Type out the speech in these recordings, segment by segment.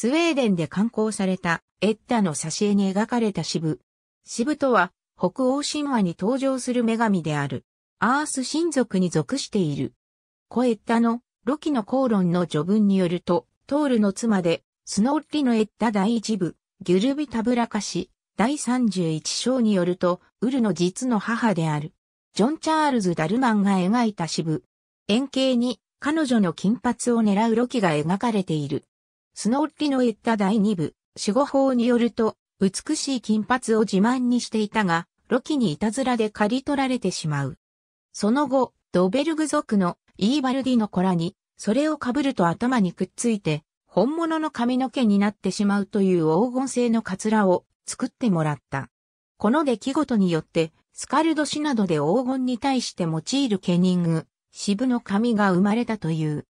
スウェーデンで刊行されたエッダの挿絵に描かれたシブ。シブとは北欧神話に登場する女神である。アース神族に属している。コエッタのロキの口論の序文によると、トールの妻で、スノッリのエッタ第一部、ギュルビタブラカシ、第31章によると、ウルの実の母である。ジョン・チャールズ・ダルマンが描いた支部。円形に彼女の金髪を狙うロキが描かれている。スノッリの言った第二部、死後法によると、美しい金髪を自慢にしていたが、ロキにいたずらで刈り取られてしまう。その後、ドベルグ族のイーバルディの子らに、それをかぶると頭にくっついて、本物の髪の毛になってしまうという黄金製のカツラを作ってもらった。この出来事によって、スカルド氏などで黄金に対して用いるケニング、渋の髪が生まれたという。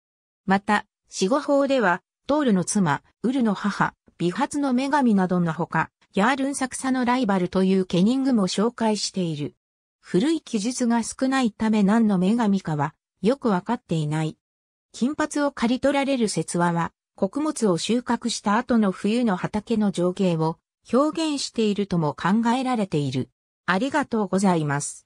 また、死後法では、トールの妻、ウルの母、美髪の女神などのほか、ヤールン作サのライバルというケニングも紹介している。古い記述が少ないため何の女神かはよくわかっていない。金髪を刈り取られる説話は、穀物を収穫した後の冬の畑の情景を表現しているとも考えられている。ありがとうございます。